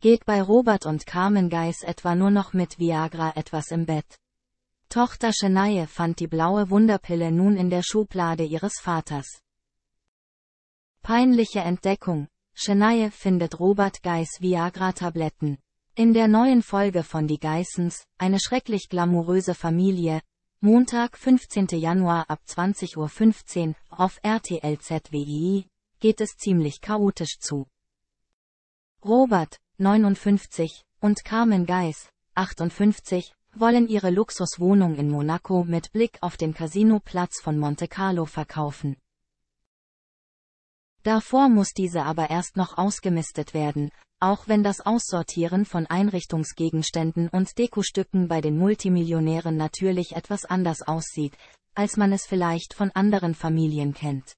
geht bei Robert und Carmen Geis etwa nur noch mit Viagra etwas im Bett. Tochter Shanaye fand die blaue Wunderpille nun in der Schublade ihres Vaters. Peinliche Entdeckung. Shanaye findet Robert Geis Viagra-Tabletten. In der neuen Folge von Die Geissens, eine schrecklich glamouröse Familie, Montag 15. Januar ab 20.15 Uhr auf RTLZWI, geht es ziemlich chaotisch zu. Robert, 59, und Carmen Geis, 58, wollen ihre Luxuswohnung in Monaco mit Blick auf den Casinoplatz von Monte Carlo verkaufen. Davor muss diese aber erst noch ausgemistet werden, auch wenn das Aussortieren von Einrichtungsgegenständen und Dekostücken bei den Multimillionären natürlich etwas anders aussieht, als man es vielleicht von anderen Familien kennt.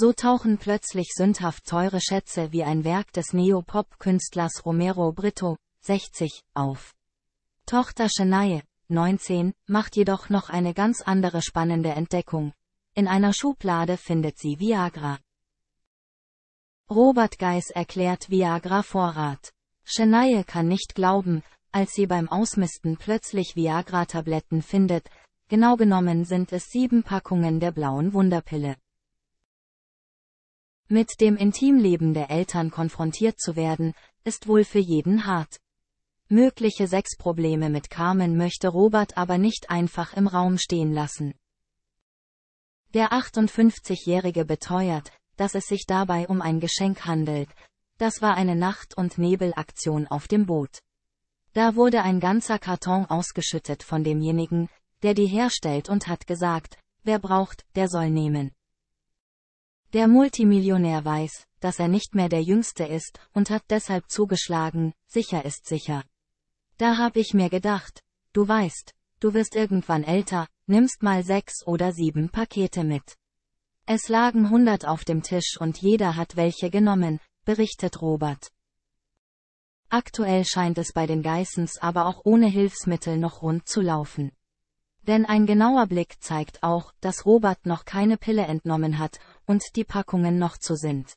So tauchen plötzlich sündhaft teure Schätze wie ein Werk des Neopop-Künstlers Romero Brito, 60, auf. Tochter Chennai, 19, macht jedoch noch eine ganz andere spannende Entdeckung. In einer Schublade findet sie Viagra. Robert Geis erklärt Viagra Vorrat. Chennai kann nicht glauben, als sie beim Ausmisten plötzlich Viagra-Tabletten findet, genau genommen sind es sieben Packungen der blauen Wunderpille. Mit dem Intimleben der Eltern konfrontiert zu werden, ist wohl für jeden hart. Mögliche Sexprobleme mit Carmen möchte Robert aber nicht einfach im Raum stehen lassen. Der 58-Jährige beteuert, dass es sich dabei um ein Geschenk handelt, das war eine Nacht- und Nebelaktion auf dem Boot. Da wurde ein ganzer Karton ausgeschüttet von demjenigen, der die herstellt und hat gesagt, wer braucht, der soll nehmen. Der Multimillionär weiß, dass er nicht mehr der Jüngste ist und hat deshalb zugeschlagen, sicher ist sicher. Da hab ich mir gedacht, du weißt, du wirst irgendwann älter, nimmst mal sechs oder sieben Pakete mit. Es lagen hundert auf dem Tisch und jeder hat welche genommen, berichtet Robert. Aktuell scheint es bei den Geissens aber auch ohne Hilfsmittel noch rund zu laufen. Denn ein genauer Blick zeigt auch, dass Robert noch keine Pille entnommen hat und die Packungen noch zu sind.